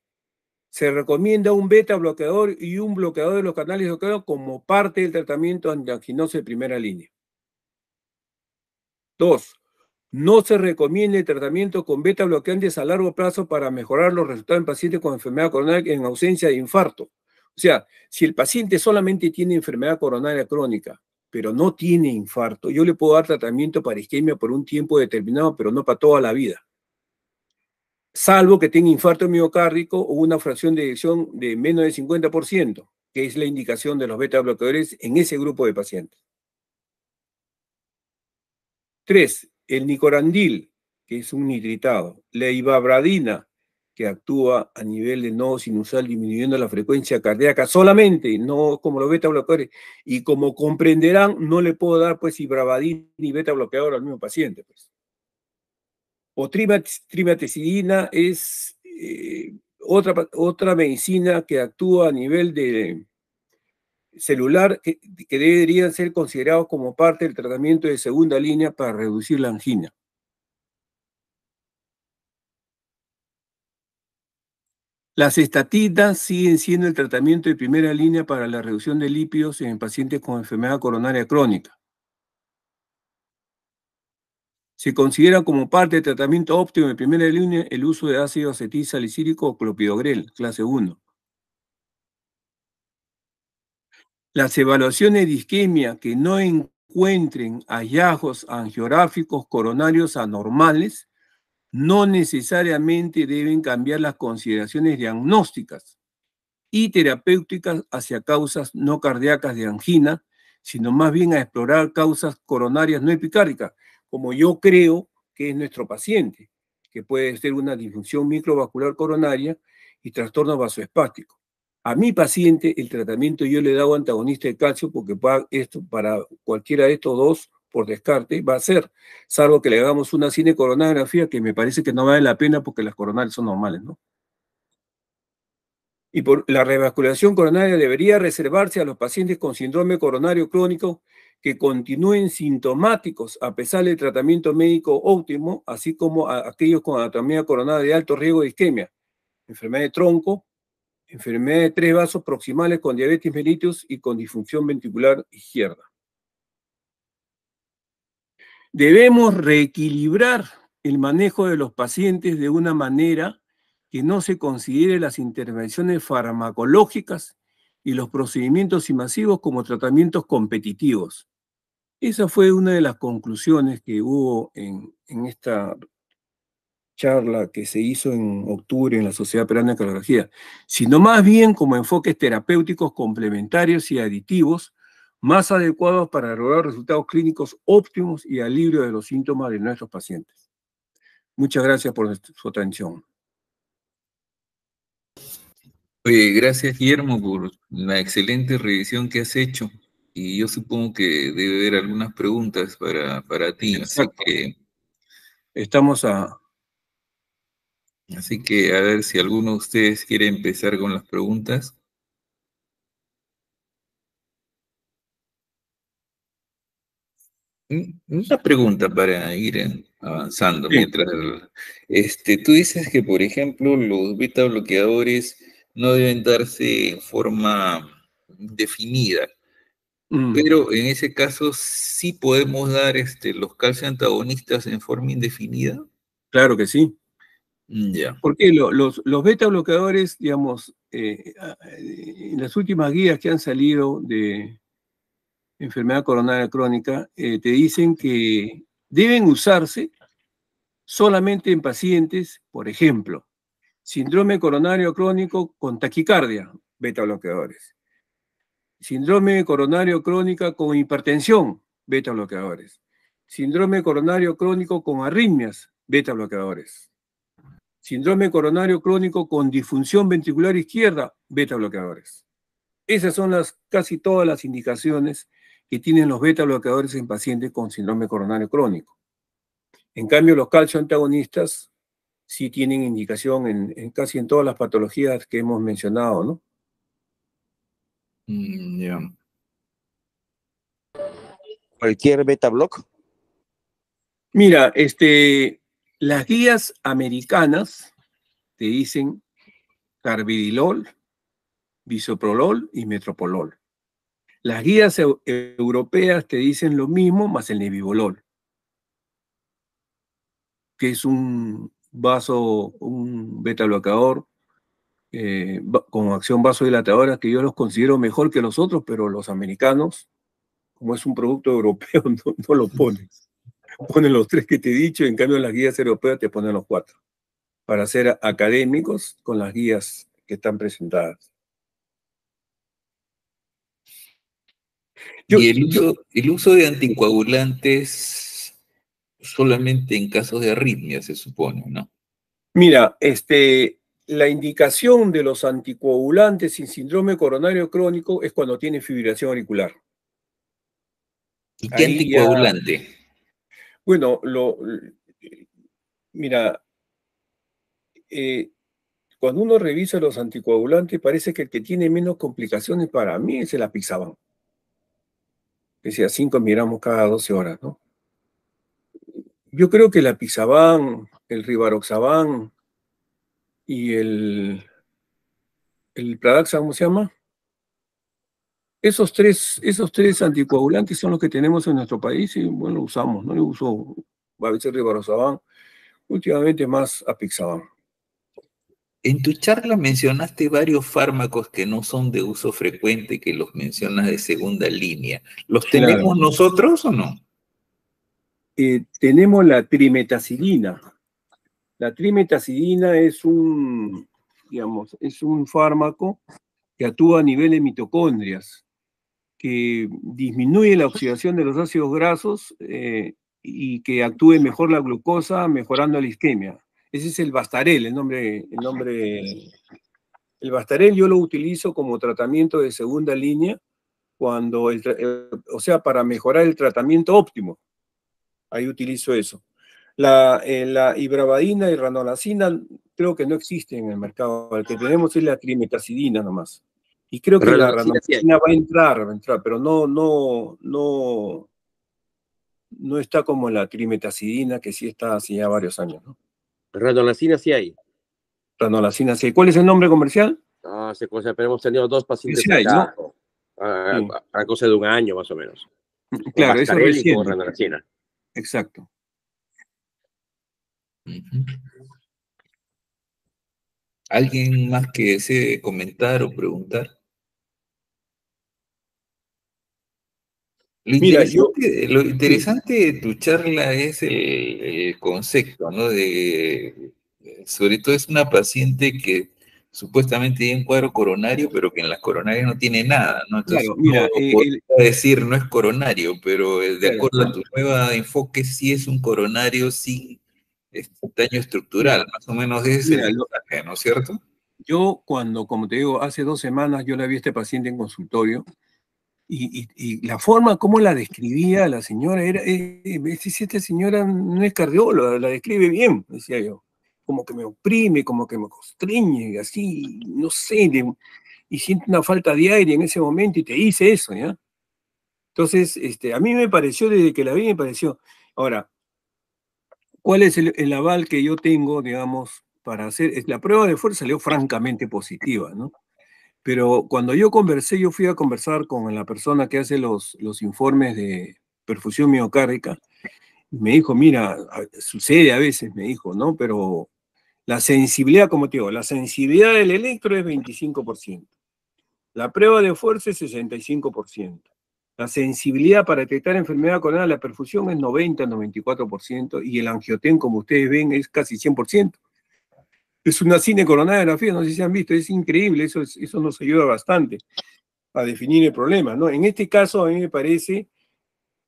se recomienda un beta bloqueador y un bloqueador de los canales bloqueados como parte del tratamiento de de primera línea. Dos, no se recomienda el tratamiento con beta bloqueantes a largo plazo para mejorar los resultados en pacientes con enfermedad coronaria en ausencia de infarto. O sea, si el paciente solamente tiene enfermedad coronaria crónica, pero no tiene infarto, yo le puedo dar tratamiento para isquemia por un tiempo determinado, pero no para toda la vida. Salvo que tenga infarto miocárdico o una fracción de eyección de menos del 50%, que es la indicación de los beta bloqueadores en ese grupo de pacientes. Tres, el nicorandil, que es un nitritado, la ibabradina, que actúa a nivel de nodo sinusal disminuyendo la frecuencia cardíaca solamente, no como los beta bloqueadores. Y como comprenderán, no le puedo dar pues ibabradina y beta bloqueador al mismo paciente. Pues. O trimatesidina es eh, otra, otra medicina que actúa a nivel de, celular que, deberían ser considerados como parte del tratamiento de segunda línea para reducir la angina. Las estatinas siguen siendo el tratamiento de primera línea para la reducción de lípidos en pacientes con enfermedad coronaria crónica. Se considera como parte del tratamiento óptimo de primera línea el uso de ácido acetil salicílico o clopidogrel, clase 1. Las evaluaciones de isquemia que no encuentren hallazgos angiográficos coronarios anormales no necesariamente deben cambiar las consideraciones diagnósticas y terapéuticas hacia causas no cardíacas de angina, sino más bien a explorar causas coronarias no epicárdicas, como yo creo que es nuestro paciente, que puede ser una disfunción microvascular coronaria y trastorno vasoespático. A mi paciente el tratamiento yo le he dado antagonista de calcio porque para, esto, para cualquiera de estos dos, por descarte, va a ser, salvo que le hagamos una cinecoronografía que me parece que no vale la pena porque las coronales son normales, ¿no? Y por la revasculación coronaria debería reservarse a los pacientes con síndrome coronario crónico que continúen sintomáticos a pesar del tratamiento médico óptimo, así como a aquellos con anatomía coronaria de alto riesgo de isquemia, enfermedad de tronco, enfermedad de tres vasos proximales con diabetes mellitus y con disfunción ventricular izquierda. Debemos reequilibrar el manejo de los pacientes de una manera que no se considere las intervenciones farmacológicas y los procedimientos invasivos como tratamientos competitivos. Esa fue una de las conclusiones que hubo en, en esta charla que se hizo en octubre en la Sociedad Peruana de Cardiología, sino más bien como enfoques terapéuticos complementarios y aditivos más adecuados para lograr resultados clínicos óptimos y alivio de los síntomas de nuestros pacientes. Muchas gracias por su atención. gracias Guillermo por la excelente revisión que has hecho y yo supongo que debe haber algunas preguntas para, para ti. Estamos a, Así que a ver si alguno de ustedes quiere empezar con las preguntas. Una pregunta para ir eh, avanzando mientras este, tú dices que, por ejemplo, los beta bloqueadores no deben darse en forma definida, mm. pero en ese caso sí podemos dar este, los calcio antagonistas en forma indefinida. Claro que sí, Mm, Porque los, beta bloqueadores, digamos, eh, eh, en las últimas guías que han salido de enfermedad coronaria crónica, eh, te dicen que deben usarse solamente en pacientes, por ejemplo, síndrome coronario crónico con taquicardia, beta bloqueadores. Síndrome coronario crónica con hipertensión, beta bloqueadores. Síndrome coronario crónico con arritmias, beta bloqueadores síndrome coronario crónico con disfunción ventricular izquierda, beta bloqueadores. Esas son las, casi todas las indicaciones que tienen los beta bloqueadores en pacientes con síndrome coronario crónico. En cambio, los calcio antagonistas sí tienen indicación en, casi en todas las patologías que hemos mencionado, ¿no? Mm, ¿Cualquier beta Mira, este, las guías americanas te dicen carbidilol, bisoprolol y metropolol. Las guías europeas te dicen lo mismo más el nebivolol, que es un vaso, un beta bloqueador eh, con acción vasodilatadora que yo los considero mejor que los otros, pero los americanos, como es un producto europeo, no, no lo ponen. ponen los tres que te he dicho, en cambio las guías europeas te ponen los cuatro, para ser académicos con las guías que están presentadas. y el uso, de anticoagulantes solamente en casos de arritmia, se supone, ¿no? Mira, este, la indicación de los anticoagulantes sin síndrome coronario crónico es cuando tiene fibrilación auricular. ¿Y qué anticoagulante? Bueno, lo, eh, mira, eh, cuando uno revisa los anticoagulantes, parece que el que tiene menos complicaciones para mí es el apixaban. Decía cinco miramos cada 12 horas, ¿no? Yo creo que el apixaban, el ribaroxabán y el, el ¿cómo se llama? Esos tres, esos tres anticoagulantes son los que tenemos en nuestro país y bueno, usamos, ¿no? Yo uso a de últimamente más Apixaban. En tu charla mencionaste varios fármacos que no son de uso frecuente, que los mencionas de segunda línea. ¿Los tenemos nosotros o no? Eh, tenemos la trimetacilina. La trimetacilina es un, digamos, es un fármaco que actúa a nivel de mitocondrias que disminuye la oxidación de los ácidos grasos eh, y que actúe mejor la glucosa, mejorando la isquemia. Ese es el Bastarel, el nombre, el nombre. El Bastarel yo lo utilizo como tratamiento de segunda línea, cuando el, eh, o sea, para mejorar el tratamiento óptimo. Ahí utilizo eso. La, eh, la ibravadina y ranolacina creo que no existen en el mercado. El que tenemos es la trimetacidina nomás. Y creo que la ranolacina va a entrar, va a entrar, pero no, no, no, no está como la trimetacidina, que sí está hace ya varios años, ¿no? Ranolacina sí hay. Ranolacina sí ¿Cuál es el nombre comercial? Ah, cosa, pero hemos tenido dos pacientes sí a, cosa de un año más o menos. Claro, eso es ranolacina. Exacto. ¿Alguien más que desee comentar o preguntar? Lo Mira, interesante, lo interesante de tu charla es el, concepto, ¿no? De, sobre todo es una paciente que supuestamente tiene un cuadro coronario, pero que en las coronarias no tiene nada, ¿no? Entonces, no, eh, decir no es coronario, pero eh, de acuerdo a tu nuevo enfoque sí es un coronario sin daño estructural, más o menos es el ¿no es cierto? Yo cuando, como te digo, hace dos semanas yo la vi a este paciente en consultorio, y, la forma como la describía la señora era, eh, eh si esta señora no es cardióloga, la describe bien, decía yo, como que me oprime, como que me constriñe, así, no sé, y siente una falta de aire en ese momento y te dice eso, ¿ya? Entonces, este, a mí me pareció, desde que la vi me pareció, ahora, ¿cuál es el, el aval que yo tengo, digamos, para hacer? La prueba de fuerza salió francamente positiva, ¿no? Pero cuando yo conversé, yo fui a conversar con la persona que hace los, informes de perfusión miocárdica, me dijo, mira, sucede a veces, me dijo, ¿no? Pero la sensibilidad, como te digo, la sensibilidad del electro es 25%. La prueba de fuerza es 65%. La sensibilidad para detectar enfermedad coronaria, la perfusión es 90-94% y el angiotén, como ustedes ven, es casi 100% es una cine coronada de la no sé si han visto, es increíble, eso, eso nos ayuda bastante a definir el problema. ¿no? En este caso, a mí me parece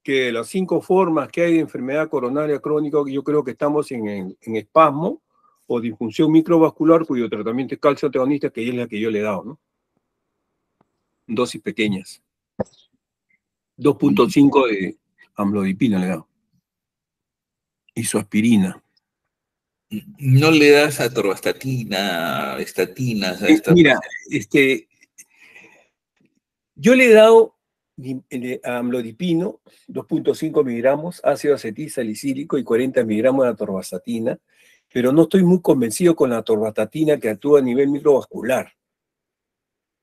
que las cinco formas que hay de enfermedad coronaria crónica, yo creo que estamos en, espasmo o disfunción microvascular, cuyo tratamiento es calcio antagonista, que es la que yo le he dado, ¿no? Dosis pequeñas. 2.5 de amlodipina le he dado. Isoaspirina no le das atorvastatina, estatinas a esta Mira, este, yo le he dado eh, amlodipino, 2.5 miligramos, ácido acetil salicílico y 40 miligramos de atorvastatina, pero no estoy muy convencido con la atorvastatina que actúa a nivel microvascular.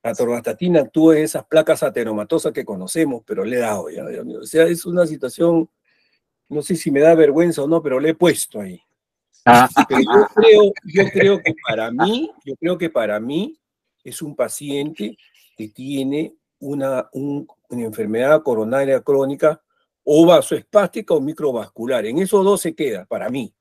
La torbastatina actúa en esas placas ateromatosas que conocemos, pero le he dado ya. O sea, es una situación, no sé si me da vergüenza o no, pero le he puesto ahí. Ah. Pero yo creo, yo creo que para mí, yo creo que para mí es un paciente que tiene una, una enfermedad coronaria crónica o vasoespástica o microvascular. En esos dos se queda, para mí.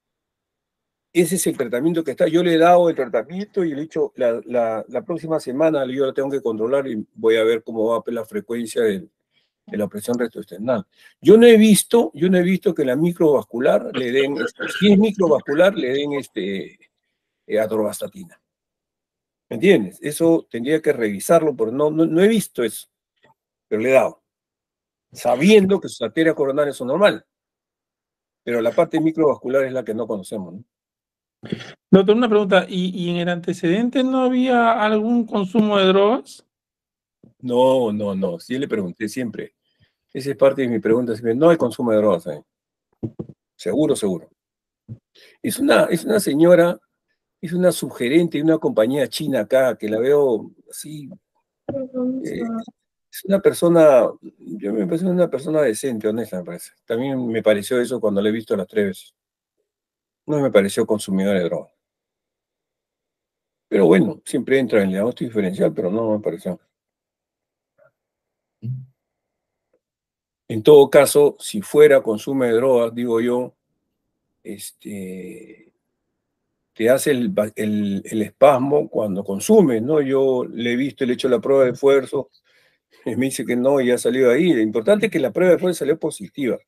Ese es el tratamiento que está. Yo le he dado el tratamiento y le he dicho, la, próxima semana yo lo tengo que controlar y voy a ver cómo va la frecuencia del, de la opresión retroesternal. Yo no he visto, yo no he visto que la microvascular le den, si es microvascular, le den este, eh, atorvastatina. ¿Me entiendes? Eso tendría que revisarlo, pero no, no, he visto eso, pero le he dado, sabiendo que sus arterias coronarias son normales. Pero la parte microvascular es la que no conocemos, ¿no? Doctor, una pregunta. ¿Y, ¿Y, en el antecedente no había algún consumo de drogas? No, no, no. Sí le pregunté siempre. Esa es parte de mi pregunta. Siempre. No hay consumo de drogas. ahí. Eh". Seguro, seguro. Es una, es una señora, es una sugerente de una compañía china acá que la veo así. Eh, es una persona, yo me parece una persona decente, honesta, me parece. También me pareció eso cuando la he visto las tres veces. No me pareció consumidor de drogas. Pero bueno, siempre entra en el diagnóstico diferencial, pero no me pareció. En todo caso, si fuera consumo de drogas, digo yo, este, te hace el, espasmo cuando consumes, ¿no? Yo le he visto, le he hecho la prueba de esfuerzo, y me dice que no y ha salido ahí. Lo importante es que la prueba de esfuerzo salió positiva.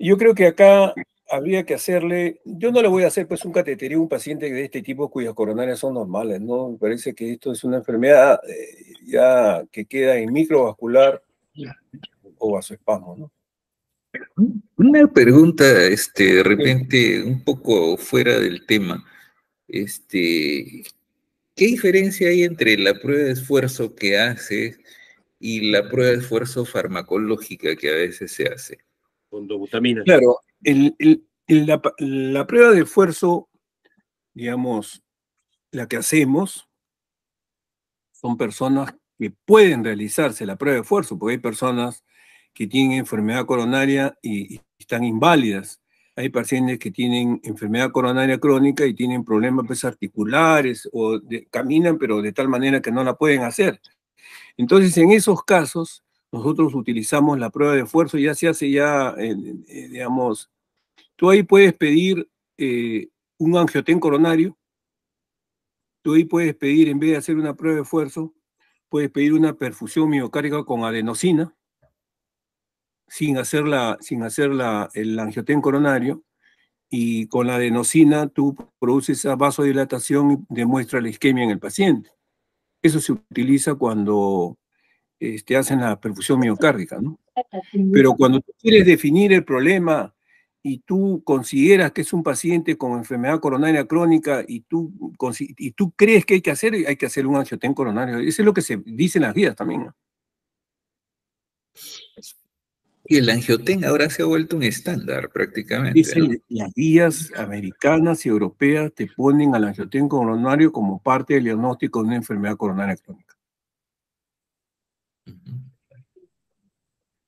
Yo creo que acá habría que hacerle, yo no le voy a hacer pues un catetería a un paciente de este tipo cuyas coronarias son normales, ¿no? Me parece que esto es una enfermedad eh, ya que queda en microvascular o su ¿no? Una pregunta, este, de repente, un poco fuera del tema. Este, ¿Qué diferencia hay entre la prueba de esfuerzo que hace y la prueba de esfuerzo farmacológica que a veces se hace? Con dobutamina. Claro, la, la prueba de esfuerzo, digamos, la que hacemos, son personas que pueden realizarse la prueba de esfuerzo, porque hay personas que tienen enfermedad coronaria y, están inválidas. Hay pacientes que tienen enfermedad coronaria crónica y tienen problemas pues, articulares o caminan, pero de tal manera que no la pueden hacer. Entonces, en esos casos, nosotros utilizamos la prueba de esfuerzo, ya se hace ya, eh, eh, digamos, tú ahí puedes pedir eh, un angioten coronario, tú ahí puedes pedir, en vez de hacer una prueba de esfuerzo, puedes pedir una perfusión miocárdica con adenosina, sin hacer, sin hacerla el angiotén coronario, y con la adenosina tú produces esa vasodilatación y demuestra la isquemia en el paciente. Eso se utiliza cuando te este, hacen la perfusión miocárdica, ¿no? Pero cuando tú quieres definir el problema y tú consideras que es un paciente con enfermedad coronaria crónica y tú, tú crees que hay que hacer, hay que hacer un angiotén coronario. Eso es lo que se dice en las guías también. Y el angiotén ahora se ha vuelto un estándar prácticamente. Las guías americanas y europeas te ponen al angiotén coronario como parte del diagnóstico de una enfermedad coronaria crónica.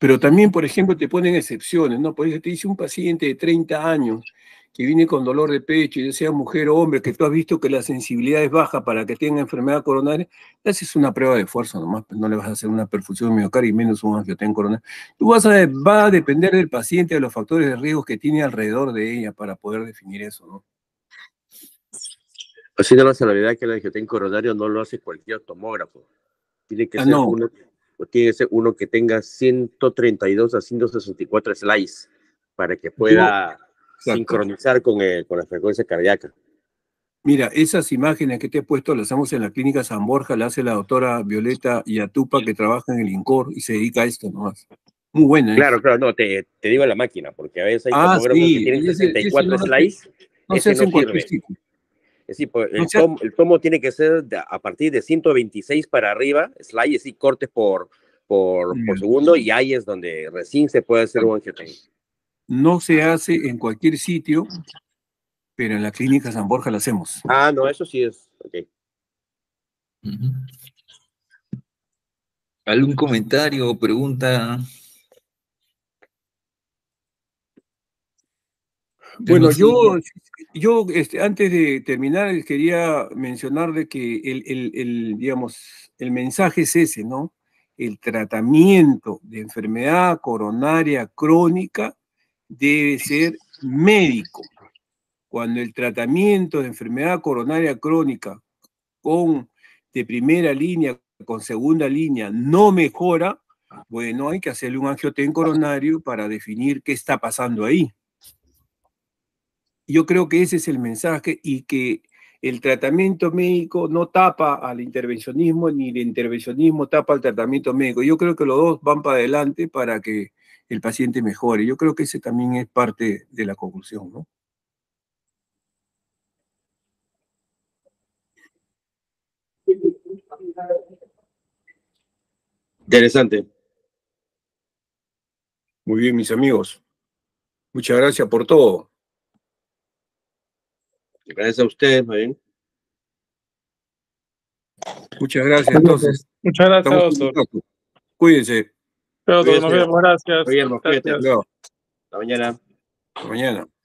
Pero también, por ejemplo, te ponen excepciones, ¿no? Por eso te dice un paciente de 30 años que viene con dolor de pecho, ya sea mujer o hombre, que tú has visto que la sensibilidad es baja para que tenga enfermedad coronaria, haces una prueba de esfuerzo nomás, pues no le vas a hacer una perfusión miocárdica y menos un angiotén coronario. Tú vas a, va a depender del paciente, de los factores de riesgo que tiene alrededor de ella para poder definir eso, ¿no? Así no la salvedad que el angiotén coronario no lo hace cualquier tomógrafo. Tiene que ah, ser pues, tiene que uno que tenga 132 a 164 slides para que pueda sincronizar con, con la frecuencia cardíaca. Mira, esas imágenes que te he puesto las hacemos en la clínica San Borja, las hace la doctora Violeta Yatupa, que trabaja en el INCOR y se dedica a esto nomás. Muy buena. ¿eh? Claro, claro, no, te, te, digo la máquina, porque a veces hay ah, que tienen 64 slides. No, no se Sí, pues, el, tomo, tiene que ser a partir de 126 para arriba, slides y cortes por, por, segundo, y ahí es donde recién se puede hacer un angiotensin. No se hace en cualquier sitio, pero en la clínica San Borja lo hacemos. Ah, no, eso sí es. Okay. ¿Algún comentario o pregunta Bueno, yo, yo este, antes de terminar eh, quería mencionar que el, digamos, el mensaje es ese, ¿no? El tratamiento de enfermedad coronaria crónica debe ser médico. Cuando el tratamiento de enfermedad coronaria crónica con de primera línea, con segunda línea, no mejora, bueno, hay que hacerle un angioten coronario para definir qué está pasando ahí. Yo creo que ese es el mensaje y que el tratamiento médico no tapa al intervencionismo ni el intervencionismo tapa al tratamiento médico. Yo creo que los dos van para adelante para que el paciente mejore. Yo creo que ese también es parte de la conclusión, Interesante. Muy bien, mis amigos. Muchas gracias por todo. Gracias a ustedes, ¿no bien? Muchas gracias, entonces. Muchas gracias, doctor. Cuídense. nos vemos, gracias. gracias. Hasta mañana. Hasta mañana.